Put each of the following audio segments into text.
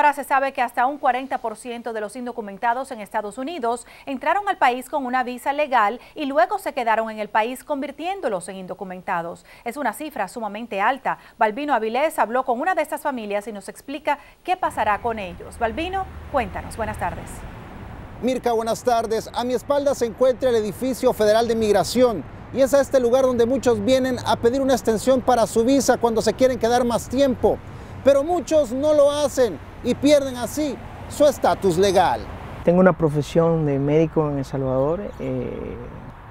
Ahora se sabe que hasta un 40% de los indocumentados en Estados Unidos entraron al país con una visa legal y luego se quedaron en el país convirtiéndolos en indocumentados. Es una cifra sumamente alta. Balbino Avilés habló con una de estas familias y nos explica qué pasará con ellos. Balbino, cuéntanos. Buenas tardes. Mirka, buenas tardes. A mi espalda se encuentra el edificio federal de migración. Y es a este lugar donde muchos vienen a pedir una extensión para su visa cuando se quieren quedar más tiempo. Pero muchos no lo hacen y pierden así su estatus legal. Tengo una profesión de médico en El Salvador. Eh,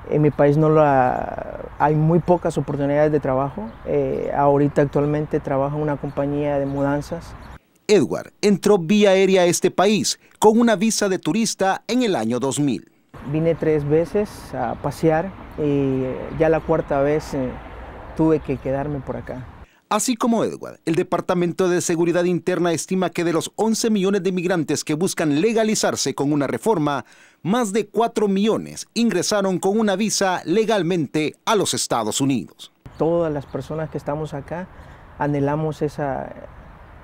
en mi país no la, hay muy pocas oportunidades de trabajo. Eh, ahorita actualmente trabajo en una compañía de mudanzas. Edward entró vía aérea a este país con una visa de turista en el año 2000. Vine tres veces a pasear y ya la cuarta vez eh, tuve que quedarme por acá. Así como Edward, el Departamento de Seguridad Interna estima que de los 11 millones de migrantes que buscan legalizarse con una reforma, más de 4 millones ingresaron con una visa legalmente a los Estados Unidos. Todas las personas que estamos acá anhelamos esa,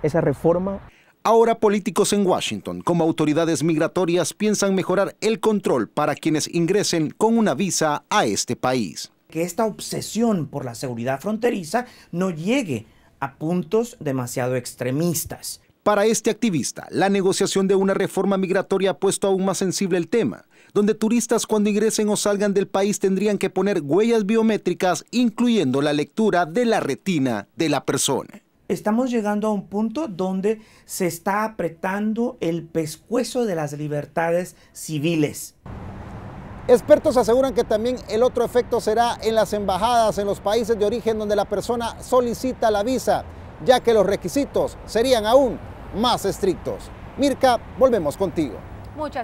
reforma. Ahora políticos en Washington, como autoridades migratorias, piensan mejorar el control para quienes ingresen con una visa a este país que esta obsesión por la seguridad fronteriza no llegue a puntos demasiado extremistas. Para este activista, la negociación de una reforma migratoria ha puesto aún más sensible el tema, donde turistas cuando ingresen o salgan del país tendrían que poner huellas biométricas, incluyendo la lectura de la retina de la persona. Estamos llegando a un punto donde se está apretando el pescuezo de las libertades civiles. Expertos aseguran que también el otro efecto será en las embajadas en los países de origen donde la persona solicita la visa, ya que los requisitos serían aún más estrictos. Mirka, volvemos contigo. Muchas